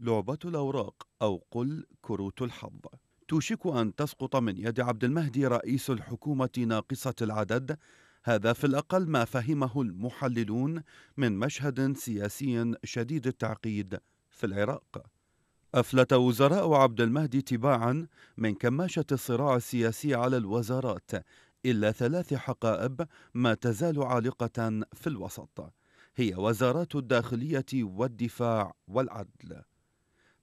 لعبة الأوراق أو قل كروت الحظ توشك أن تسقط من يد عبد المهدي رئيس الحكومة ناقصة العدد هذا في الأقل ما فهمه المحللون من مشهد سياسي شديد التعقيد في العراق أفلت وزراء عبد المهدي تباعا من كماشة الصراع السياسي على الوزارات إلا ثلاث حقائب ما تزال عالقة في الوسط هي وزارات الداخلية والدفاع والعدل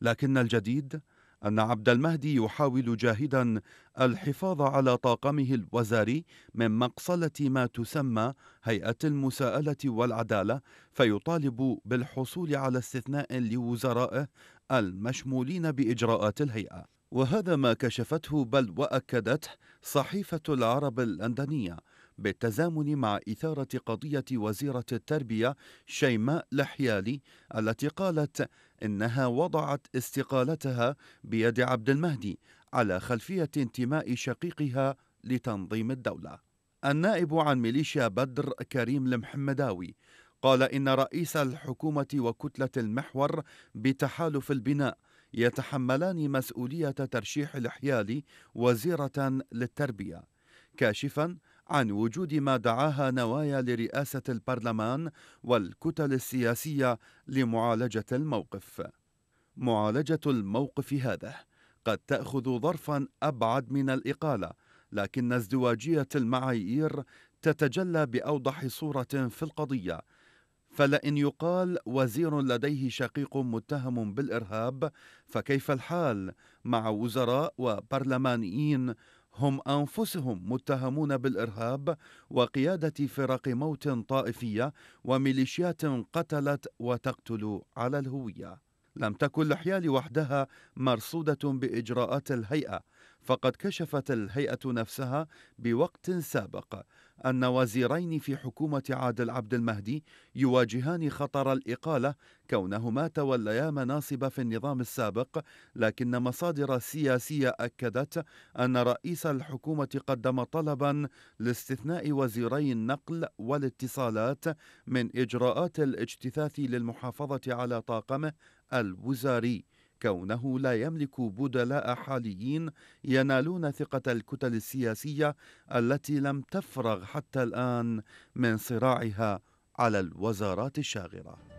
لكن الجديد أن عبد المهدي يحاول جاهدا الحفاظ على طاقمه الوزاري من مقصلة ما تسمى هيئة المساءلة والعدالة فيطالب بالحصول على استثناء لوزرائه المشمولين بإجراءات الهيئة وهذا ما كشفته بل وأكدته صحيفة العرب اللندنية بالتزامن مع إثارة قضية وزيرة التربية شيماء لحيالي التي قالت إنها وضعت استقالتها بيد عبد المهدي على خلفية انتماء شقيقها لتنظيم الدولة النائب عن ميليشيا بدر كريم المحمداوي قال إن رئيس الحكومة وكتلة المحور بتحالف البناء يتحملان مسؤولية ترشيح الحيالي وزيرة للتربية كاشفا عن وجود ما دعاها نوايا لرئاسة البرلمان والكتل السياسية لمعالجة الموقف. معالجة الموقف هذا قد تأخذ ظرفا أبعد من الإقالة، لكن ازدواجية المعايير تتجلى بأوضح صورة في القضية. فلئن يقال وزير لديه شقيق متهم بالإرهاب، فكيف الحال مع وزراء وبرلمانيين هم أنفسهم متهمون بالإرهاب وقيادة فرق موت طائفية وميليشيات قتلت وتقتل على الهوية لم تكن لحيال وحدها مرصودة بإجراءات الهيئة فقد كشفت الهيئة نفسها بوقت سابق أن وزيرين في حكومة عادل عبد المهدي يواجهان خطر الإقالة كونهما توليا مناصب في النظام السابق لكن مصادر سياسية أكدت أن رئيس الحكومة قدم طلبا لاستثناء وزيري النقل والاتصالات من إجراءات الاجتثاث للمحافظة على طاقمه الوزاري كونه لا يملك بدلاء حاليين ينالون ثقة الكتل السياسية التي لم تفرغ حتى الآن من صراعها على الوزارات الشاغره